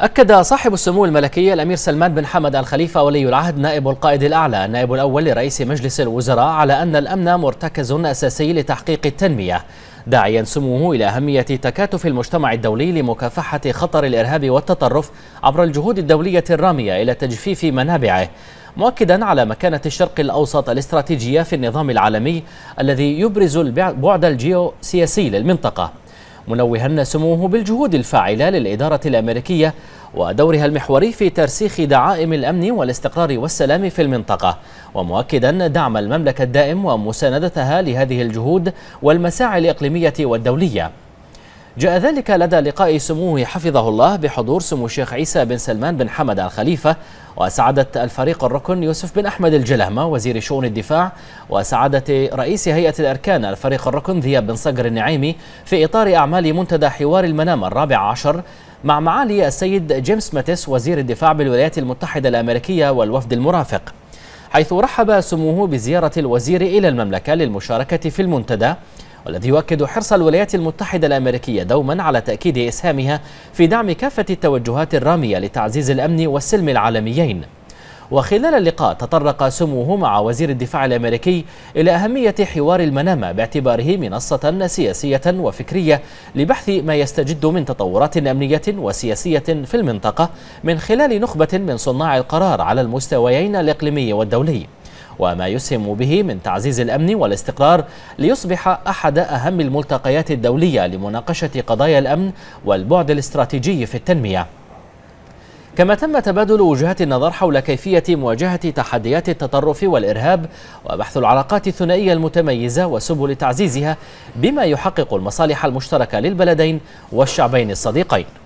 أكد صاحب السمو الملكي الأمير سلمان بن حمد الخليفة ولي العهد نائب القائد الأعلى النائب الأول لرئيس مجلس الوزراء على أن الأمن مرتكز أساسي لتحقيق التنمية داعيا سموه إلى أهمية تكاتف المجتمع الدولي لمكافحة خطر الإرهاب والتطرف عبر الجهود الدولية الرامية إلى تجفيف منابعه مؤكدا على مكانة الشرق الأوسط الاستراتيجية في النظام العالمي الذي يبرز البعد الجيوسياسي للمنطقة منوها سموه بالجهود الفاعلة للإدارة الأمريكية ودورها المحوري في ترسيخ دعائم الأمن والاستقرار والسلام في المنطقة ومؤكدا دعم المملكة الدائم ومساندتها لهذه الجهود والمساعي الإقليمية والدولية جاء ذلك لدى لقاء سموه حفظه الله بحضور سمو الشيخ عيسى بن سلمان بن حمد الخليفة وسعادة الفريق الركن يوسف بن أحمد الجلهمة وزير شؤون الدفاع وسعادة رئيس هيئة الأركان الفريق الركن ذياب بن صقر النعيمي في إطار أعمال منتدى حوار المنام الرابع عشر مع معالي السيد جيمس ماتيس وزير الدفاع بالولايات المتحدة الأمريكية والوفد المرافق حيث رحب سموه بزيارة الوزير إلى المملكة للمشاركة في المنتدى والذي يؤكد حرص الولايات المتحدة الأمريكية دوما على تأكيد إسهامها في دعم كافة التوجهات الرامية لتعزيز الأمن والسلم العالميين وخلال اللقاء تطرق سموه مع وزير الدفاع الأمريكي إلى أهمية حوار المنامة باعتباره منصة سياسية وفكرية لبحث ما يستجد من تطورات أمنية وسياسية في المنطقة من خلال نخبة من صناع القرار على المستويين الإقليمي والدولي وما يسهم به من تعزيز الأمن والاستقرار ليصبح أحد أهم الملتقيات الدولية لمناقشة قضايا الأمن والبعد الاستراتيجي في التنمية كما تم تبادل وجهات النظر حول كيفية مواجهة تحديات التطرف والإرهاب وبحث العلاقات الثنائية المتميزة وسبل تعزيزها بما يحقق المصالح المشتركة للبلدين والشعبين الصديقين